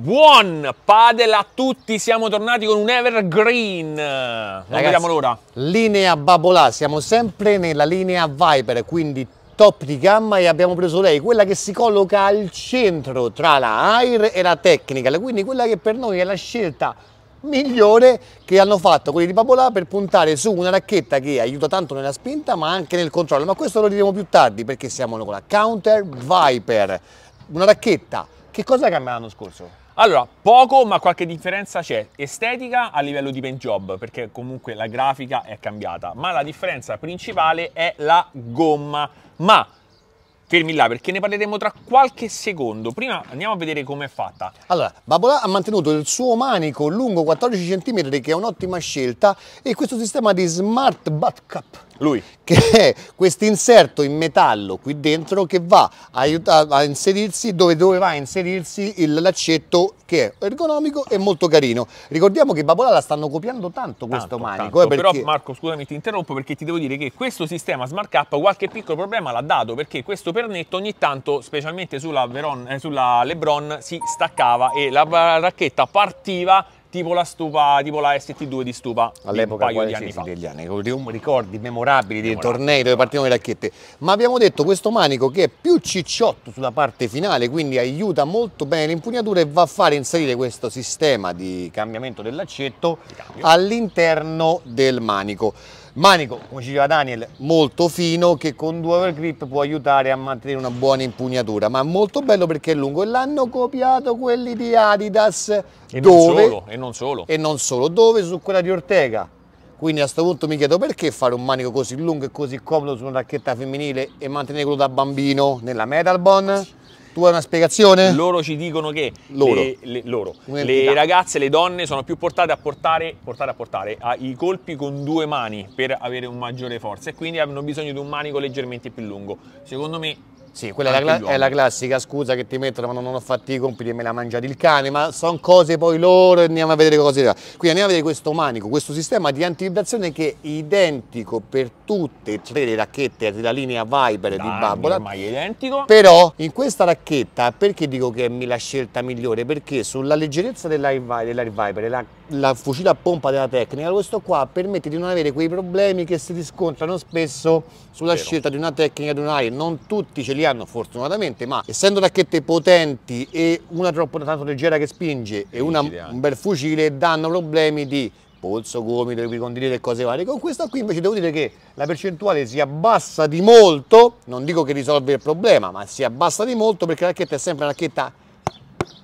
Buon padel a tutti, siamo tornati con un evergreen. Non Ragazzi, vediamo l'ora. Linea Babolà, siamo sempre nella linea Viper, quindi top di gamma e abbiamo preso lei, quella che si colloca al centro tra la Air e la Technical, quindi quella che per noi è la scelta migliore che hanno fatto quelli di Babolà per puntare su una racchetta che aiuta tanto nella spinta ma anche nel controllo, ma questo lo diremo più tardi perché siamo con la Counter Viper, una racchetta che cosa cambia l'anno scorso? Allora, poco ma qualche differenza c'è, estetica a livello di paint job, perché comunque la grafica è cambiata, ma la differenza principale è la gomma. Ma fermi là perché ne parleremo tra qualche secondo. Prima andiamo a vedere com'è fatta. Allora, Babola ha mantenuto il suo manico lungo 14 cm che è un'ottima scelta e questo sistema di Smart Butt Cup lui. Che è questo inserto in metallo qui dentro che va a, a, a inserirsi dove doveva inserirsi il laccetto che è ergonomico e molto carino. Ricordiamo che Babolala stanno copiando tanto, tanto questo manico. Tanto. Eh, perché... Però Marco scusami ti interrompo perché ti devo dire che questo sistema Smart Cup qualche piccolo problema l'ha dato perché questo pernetto ogni tanto specialmente sulla, Veron, eh, sulla Lebron si staccava e la racchetta partiva tipo la stupa, tipo la ST2 di stupa all'epoca di un paio di anni fa. degli anni, ricordi memorabili dei tornei dove partivano le racchette. Ma abbiamo detto questo manico che è più cicciotto sulla parte finale, quindi aiuta molto bene l'impugnatura e va a fare inserire questo sistema di cambiamento dell'accetto all'interno del manico. Manico, come diceva Daniel, molto fino che con due overgrip può aiutare a mantenere una buona impugnatura, ma molto bello perché è lungo e l'hanno copiato quelli di Adidas e dove, non solo, e non solo. E non solo, dove su quella di Ortega. Quindi a questo punto mi chiedo perché fare un manico così lungo e così comodo su una racchetta femminile e mantenere quello da bambino nella Metalbone? Tu hai una spiegazione? Loro ci dicono che loro. Le, le, loro, le, ragazze, le donne sono più portate a portare, portare, a portare i colpi con due mani per avere un maggiore forza e quindi hanno bisogno di un manico leggermente più lungo. Secondo me sì, quella è la, è la, classica scusa che ti mettono ma non ho fatto i compiti e me l'ha mangiato il cane, ma sono cose poi loro e andiamo a vedere cose là. Quindi andiamo a vedere questo manico, questo sistema di antivibrazione che è identico per tutte cioè, e tre le racchette della linea Viper da, di Babbola. Ormai è identico. Però in questa racchetta, perché dico che è la scelta migliore? Perché sulla leggerezza dell'Air Viper, Viper la la fucile a pompa della tecnica, questo qua permette di non avere quei problemi che si riscontrano spesso sulla Vero. scelta di una tecnica di un'area. Non tutti ce li hanno fortunatamente, ma essendo racchette potenti e una troppo tanto leggera che spinge e, una, un bel fucile, danno problemi di polso, gomito, ricondilire e cose varie. Con questa qui invece devo dire che la percentuale si abbassa di molto, non dico che risolve il problema, ma si abbassa di molto perché la racchetta è sempre una racchetta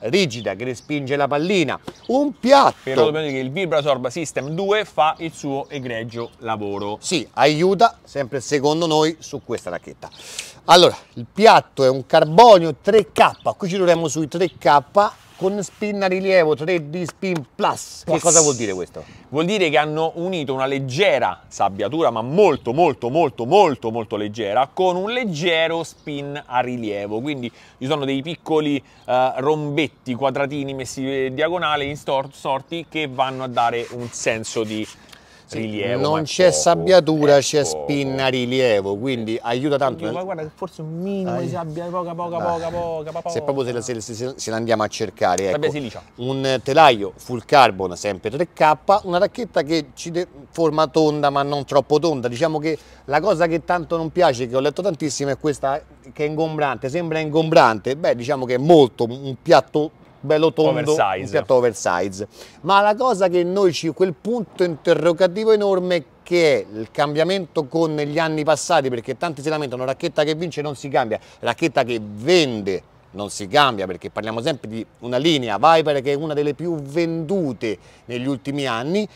rigida che respinge la pallina, un piatto. Però dobbiamo dire che il VibraSorb System 2 fa il suo egregio lavoro. Sì, aiuta sempre secondo noi su questa racchetta. Allora, il piatto è un carbonio 3K, qui ci troviamo sui 3K con spin a rilievo 3D Spin Plus. Che cosa vuol dire questo? Vuol dire che hanno unito una leggera sabbiatura, ma molto molto molto molto molto leggera, con un leggero spin a rilievo. Quindi ci sono dei piccoli eh, rombetti, quadratini messi diagonale, in sorti, che vanno a dare un senso di sì, rilievo. Non c'è sabbiatura, c'è ecco. spinna rilievo, quindi eh. aiuta tanto. Eh. ma guarda forse un minimo di sabbia, poca, poca, poca, poca, poca. Se proprio se, se, se, se l'andiamo a cercare, ecco, un telaio full carbon, sempre 3K, una racchetta che ci forma tonda ma non troppo tonda, diciamo che la cosa che tanto non piace, che ho letto tantissimo, è questa che è ingombrante, sembra ingombrante, beh diciamo che è molto un piatto bello tondo, oversize. un piatto oversize. Ma la cosa che noi ci, quel punto interrogativo enorme che è il cambiamento con gli anni passati, perché tanti si lamentano, racchetta che vince non si cambia, racchetta che vende non si cambia perché parliamo sempre di una linea Viper che è una delle più vendute negli ultimi anni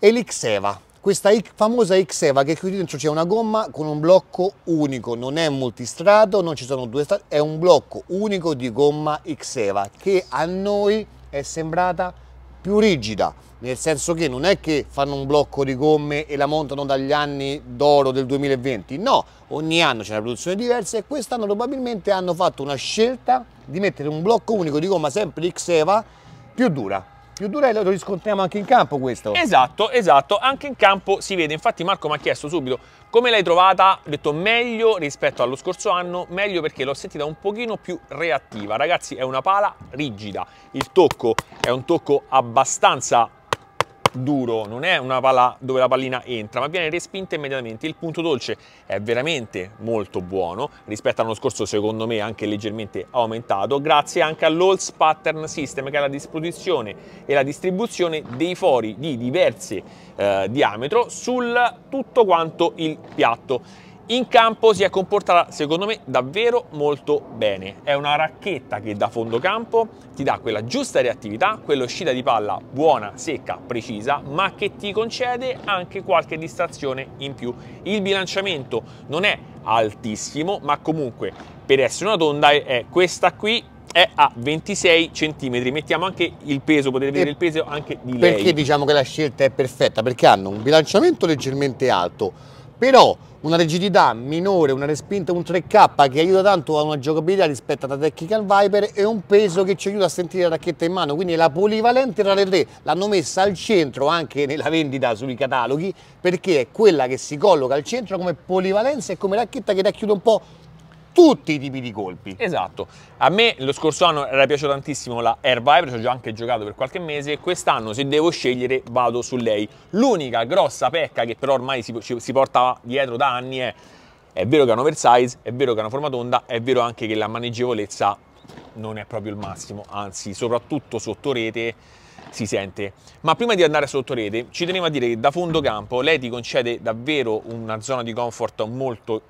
e l'Xeva questa famosa X-Eva che qui dentro c'è una gomma con un blocco unico, non è multistrato, non ci sono due strati, è un blocco unico di gomma X-Eva che a noi è sembrata più rigida, nel senso che non è che fanno un blocco di gomme e la montano dagli anni d'oro del 2020, no, ogni anno c'è una produzione diversa e quest'anno probabilmente hanno fatto una scelta di mettere un blocco unico di gomma sempre X-Eva più dura più dura e lo riscontriamo anche in campo questo. Esatto, esatto, anche in campo si vede, infatti Marco mi ha chiesto subito come l'hai trovata, ho detto meglio rispetto allo scorso anno, meglio perché l'ho sentita un pochino più reattiva, ragazzi è una pala rigida, il tocco è un tocco abbastanza duro, non è una pala dove la pallina entra, ma viene respinta immediatamente. Il punto dolce è veramente molto buono, rispetto all'anno scorso secondo me anche leggermente aumentato, grazie anche all'Alls Pattern System che è la disposizione e la distribuzione dei fori di diverse eh, diametro sul tutto quanto il piatto in campo si è comportata secondo me davvero molto bene, è una racchetta che da fondo campo ti dà quella giusta reattività, quell'uscita di palla buona, secca, precisa, ma che ti concede anche qualche distrazione in più. Il bilanciamento non è altissimo, ma comunque per essere una tonda è questa qui è a 26 cm. Mettiamo anche il peso, potete vedere e il peso anche di perché lei. Perché diciamo che la scelta è perfetta? Perché hanno un bilanciamento leggermente alto, però una rigidità minore, una respinta un 3K che aiuta tanto a una giocabilità rispetto alla Technical Viper e un peso che ci aiuta a sentire la racchetta in mano, quindi è la polivalente tra le tre, l'hanno messa al centro anche nella vendita sui cataloghi perché è quella che si colloca al centro come polivalenza e come racchetta che racchiude un po' tutti i tipi di colpi. Esatto. A me lo scorso anno era piaciuta tantissimo la Air Viper, ci ho già anche giocato per qualche mese. Quest'anno, se devo scegliere, vado su lei. L'unica grossa pecca che però ormai si, si porta dietro da anni è. È vero che è un oversize, è vero che è una forma tonda, è vero anche che la maneggevolezza non è proprio il massimo, anzi, soprattutto sotto rete si sente. Ma prima di andare sotto rete, ci tenevo a dire che da fondo campo lei ti concede davvero una zona di comfort molto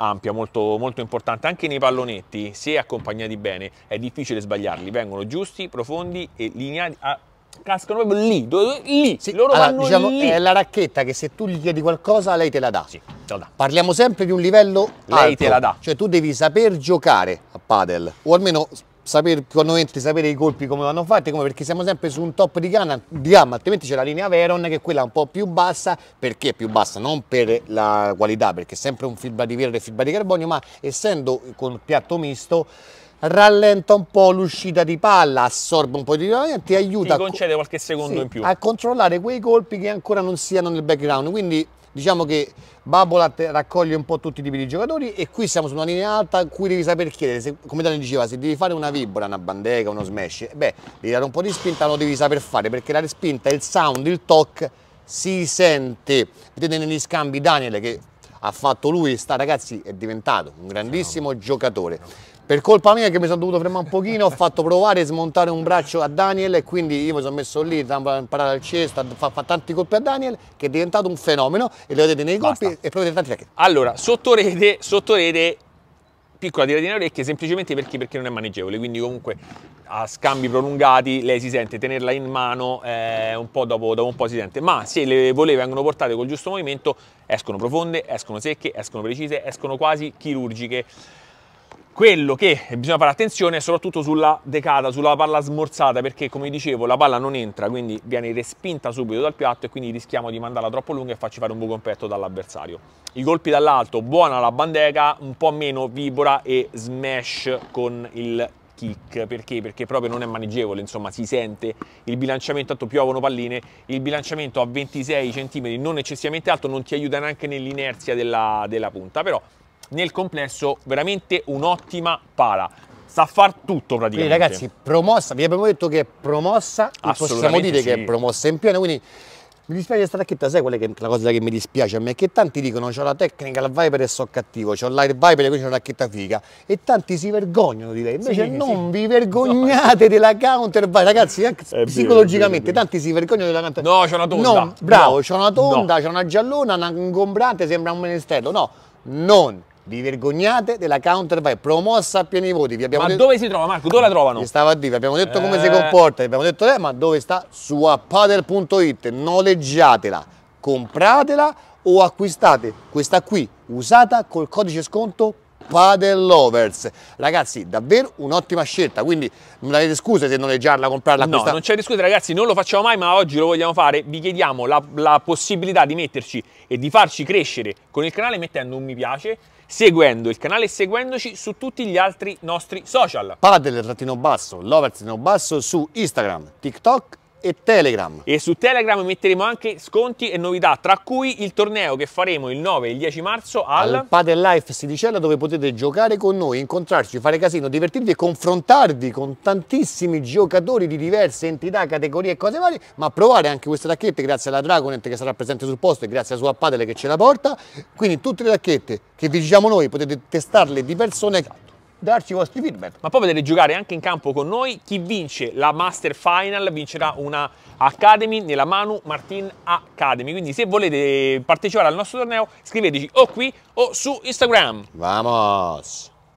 ampia, molto, molto importante. Anche nei pallonetti, se accompagnati bene, è difficile sbagliarli. Vengono giusti, profondi e lineati. A ah, cascano proprio lì, dove, lì, sì, loro allora, vanno diciamo, lì. È eh, la racchetta che se tu gli chiedi qualcosa lei te la dà. Sì, te la dà. Parliamo sempre di un livello Lei alto. te la dà. Cioè tu devi saper giocare a padel, o almeno sapere quando entri, sapere i colpi come vanno fatti, come perché siamo sempre su un top di gamma, di gamma altrimenti c'è la linea Veron che è quella un po' più bassa, perché è più bassa? Non per la qualità, perché è sempre un fibra di vetro e fibra di carbonio, ma essendo con piatto misto rallenta un po' l'uscita di palla, assorbe un po' di rinnovamento ti aiuta ti concede qualche secondo sì, in più a controllare quei colpi che ancora non siano nel background, quindi diciamo che Babola raccoglie un po' tutti i tipi di giocatori e qui siamo su una linea alta in cui devi saper chiedere, se, come Dani diceva, se devi fare una vibra, una bandega, uno smash, beh, devi dare un po' di spinta, lo devi saper fare perché la respinta, il sound, il talk si sente. Vedete negli scambi Daniel che ha fatto lui, sta ragazzi è diventato un grandissimo giocatore. Per colpa mia che mi sono dovuto fermare un pochino, ho fatto provare a smontare un braccio a Daniel e quindi io mi sono messo lì a imparare al cesto, a fa, fare tanti colpi a Daniel che è diventato un fenomeno e lo vedete nei colpi e provate tanti racchetti. Allora, sottorede, sottorede piccola tiratina orecchie semplicemente perché, perché, non è maneggevole, quindi comunque a scambi prolungati lei si sente tenerla in mano eh, un po' dopo, dopo, un po' si sente, ma se le volee vengono portate col giusto movimento escono profonde, escono secche, escono precise, escono quasi chirurgiche. Quello che bisogna fare attenzione è soprattutto sulla decada, sulla palla smorzata, perché come dicevo la palla non entra, quindi viene respinta subito dal piatto e quindi rischiamo di mandarla troppo lunga e farci fare un buco in petto dall'avversario. I colpi dall'alto, buona la bandeca, un po' meno vibora e smash con il kick, perché? Perché proprio non è maneggevole, insomma si sente il bilanciamento, tanto piovono palline, il bilanciamento a 26 cm non eccessivamente alto non ti aiuta neanche nell'inerzia della, della punta, però nel complesso veramente un'ottima pala sa far tutto praticamente. Quindi ragazzi, promossa, vi abbiamo detto che è promossa, possiamo dire sì. che è promossa in pieno, quindi mi dispiace questa Stracchetta, sai quella è la cosa che mi dispiace a me? Che tanti dicono c'ho la tecnica, la Viper e so cattivo, c'ho l'air Viper e quindi c'ho una racchetta figa e tanti si vergognano di lei, invece sì, non sì. vi vergognate no. della counter Viper, ragazzi anche psicologicamente vero, tanti si vergognano della counter No, c'ho una tonda. No, bravo, no. c'ho una tonda, no. c'ho una giallona, una ingombrante, sembra un menestrello, no, non vi vergognate della counter vai promossa a pieni voti. Vi ma detto... dove si trova Marco? Dove la trovano? Gli stava a dire, vi abbiamo detto eh... come si eh. comporta, vi abbiamo detto lei, eh, ma dove sta? Su appadel.it, noleggiatela, compratela o acquistate questa qui usata col codice sconto Padel Lovers. Ragazzi, davvero un'ottima scelta, quindi non avete scuse se noleggiarla, comprarla, No, questa... non c'è di scuse ragazzi, non lo facciamo mai, ma oggi lo vogliamo fare. Vi chiediamo la, la possibilità di metterci e di farci crescere con il canale mettendo un mi piace seguendo il canale e seguendoci su tutti gli altri nostri social. Padel-basso, lover-basso su Instagram, TikTok e Telegram. E su Telegram metteremo anche sconti e novità, tra cui il torneo che faremo il 9 e il 10 marzo al, al Padel Life Sedicella dove potete giocare con noi, incontrarci, fare casino, divertirvi e confrontarvi con tantissimi giocatori di diverse entità, categorie e cose varie, ma provare anche queste racchette grazie alla Dragonet che sarà presente sul posto e grazie alla sua Padel che ce la porta. Quindi tutte le racchette che vi diciamo noi potete testarle di persone persona darci i vostri feedback. Ma poi potete giocare anche in campo con noi. Chi vince la Master Final vincerà una Academy nella Manu Martin Academy. Quindi se volete partecipare al nostro torneo scriveteci o qui o su Instagram. Vamos!